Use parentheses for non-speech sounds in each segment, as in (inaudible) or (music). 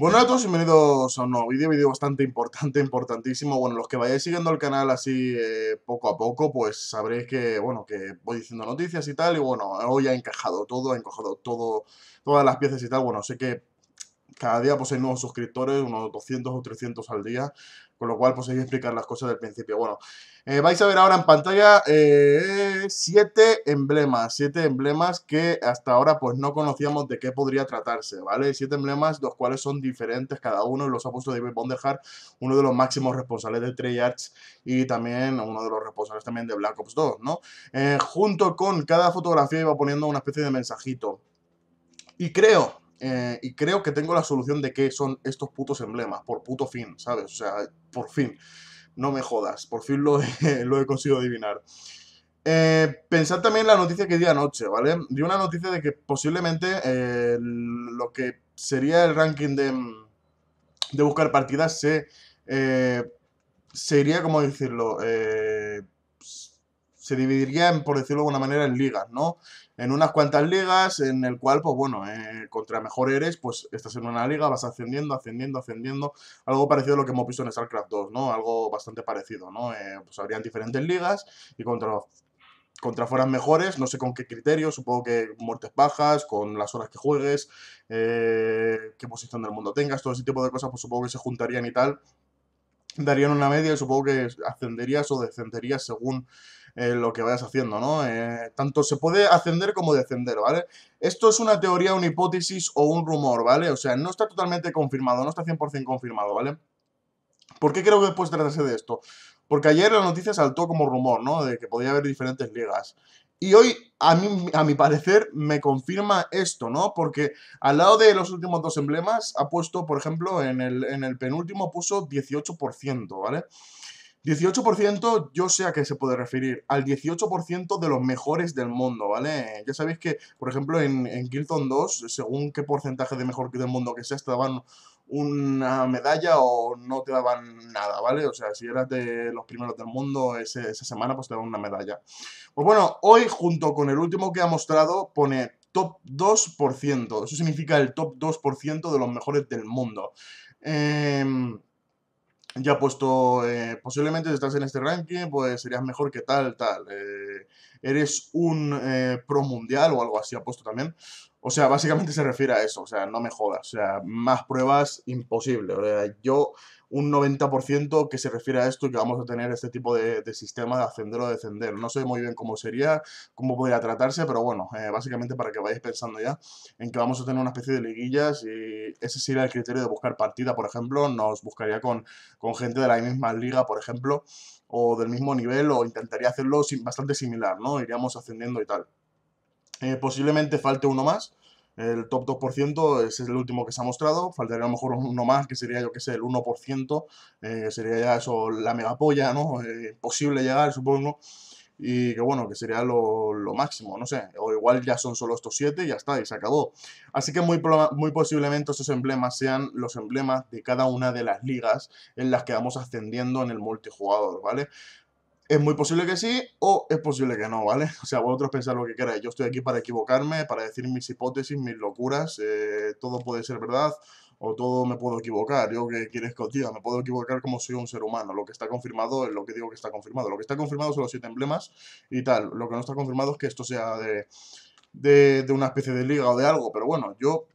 Bueno a todos, bienvenidos a un nuevo vídeo, vídeo bastante importante, importantísimo. Bueno, los que vayáis siguiendo el canal así eh, poco a poco, pues sabréis que, bueno, que voy diciendo noticias y tal, y bueno, hoy ha encajado todo, ha encajado todo, todas las piezas y tal. Bueno, sé que cada día pues hay nuevos suscriptores, unos 200 o 300 al día, con lo cual pues hay que explicar las cosas del principio. Bueno, eh, vais a ver ahora en pantalla eh, Siete emblemas, Siete emblemas que hasta ahora pues no conocíamos de qué podría tratarse, ¿vale? Siete emblemas, los cuales son diferentes cada uno, los ha puesto David Bonderhart, uno de los máximos responsables de Treyarch y también uno de los responsables también de Black Ops 2, ¿no? Eh, junto con cada fotografía iba poniendo una especie de mensajito. Y creo eh, y creo que tengo la solución de qué son estos putos emblemas, por puto fin, ¿sabes? O sea, por fin. No me jodas, por fin lo he, (laughs) lo conseguido adivinar. Eh, pensad también en la noticia que di anoche, ¿vale? Di una noticia de que posiblemente eh, lo que sería el ranking de, de buscar partidas se... Eh, sería, como decirlo? Eh, se dividirían, por decirlo de alguna manera, en ligas, ¿no? En unas cuantas ligas, en el cual, pues bueno, eh, contra mejor eres, pues estás en una liga, vas ascendiendo, ascendiendo, ascendiendo, algo parecido a lo que hemos visto en StarCraft 2, ¿no? Algo bastante parecido, ¿no? Eh, pues habrían diferentes ligas y contra contra fueran mejores, no sé con qué criterio, supongo que muertes bajas, con las horas que juegues, eh, qué posición del mundo tengas, todo ese tipo de cosas, pues supongo que se juntarían y tal. Darían una media y supongo que ascenderías o descenderías según eh, lo que vayas haciendo, ¿no? Eh, tanto se puede ascender como descender, ¿vale? Esto es una teoría, una hipótesis o un rumor, ¿vale? O sea, no está totalmente confirmado, no está 100% confirmado, ¿vale? ¿Por qué creo que después tratarse de esto? Porque ayer la noticia saltó como rumor, ¿no? De que podía haber diferentes ligas. Y hoy, a, mí, a mi parecer, me confirma esto, ¿no? Porque al lado de los últimos dos emblemas ha puesto, por ejemplo, en el, en el penúltimo puso 18%, ¿vale? 18% yo sé a qué se puede referir, al 18% de los mejores del mundo, ¿vale? Ya sabéis que, por ejemplo, en, en Kilton 2, según qué porcentaje de mejor que del mundo que seas, te daban una medalla o no te daban nada, ¿vale? O sea, si eras de los primeros del mundo esa semana, pues te daban una medalla. Pues bueno, hoy junto con el último que ha mostrado pone top 2%, eso significa el top 2% de los mejores del mundo. Eh ya puesto, eh, posiblemente estás en este ranking, pues serías mejor que tal, tal. Eh, eres un eh, pro mundial o algo así, puesto también. O sea, básicamente se refiere a eso, o sea, no me jodas, o sea, más pruebas imposible. O sea, yo un 90% que se refiere a esto y que vamos a tener este tipo de, sistema de ascender o descender. No sé muy bien cómo sería, cómo podría tratarse, pero bueno, eh, básicamente para que vayáis pensando ya en que vamos a tener una especie de liguillas y ese sería el criterio de buscar partida, por ejemplo, nos buscaría con, con gente de la misma liga, por ejemplo, o del mismo nivel, o intentaría hacerlo bastante similar, ¿no? Iríamos ascendiendo y tal. Eh, posiblemente falte uno más. El top 2% ese es el último que se ha mostrado. Faltaría a lo mejor uno más, que sería, yo que sé, el 1%. Eh, sería ya eso, la mega polla, ¿no? Eh, posible llegar, supongo. Y que bueno, que sería lo, máximo, no sé. O igual ya son solo estos 7 y ya está, y se acabó. Así que muy, muy posiblemente estos emblemas sean los emblemas de cada una de las ligas en las que vamos ascendiendo en el multijugador, ¿vale? Es muy posible que sí o es posible que no, ¿vale? O sea, vosotros pensáis lo que queráis. Yo estoy aquí para equivocarme, para decir mis hipótesis, mis locuras. Eh, todo puede ser verdad o todo me puedo equivocar. Yo que quieres que me puedo equivocar como soy un ser humano. Lo que está confirmado es lo que digo que está confirmado. Lo que está confirmado son los siete emblemas y tal. Lo que no está confirmado es que esto sea de, de una especie de liga o de algo. Pero bueno, yo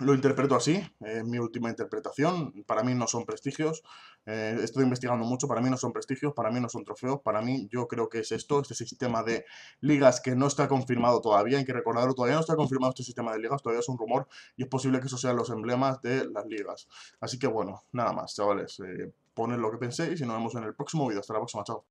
lo interpreto así, es mi última interpretación. Para mí no son prestigios. Eh, estoy investigando mucho, para mí no son prestigios, para mí no son trofeos. Para mí yo creo que es esto, este sistema de ligas que no está confirmado todavía, hay que recordarlo, todavía no está confirmado este sistema de ligas, todavía es un rumor y es posible que esos sean los emblemas de las ligas. Así que bueno, nada más, chavales. Eh, poned lo que penséis y nos vemos en el próximo vídeo. Hasta la próxima, chao.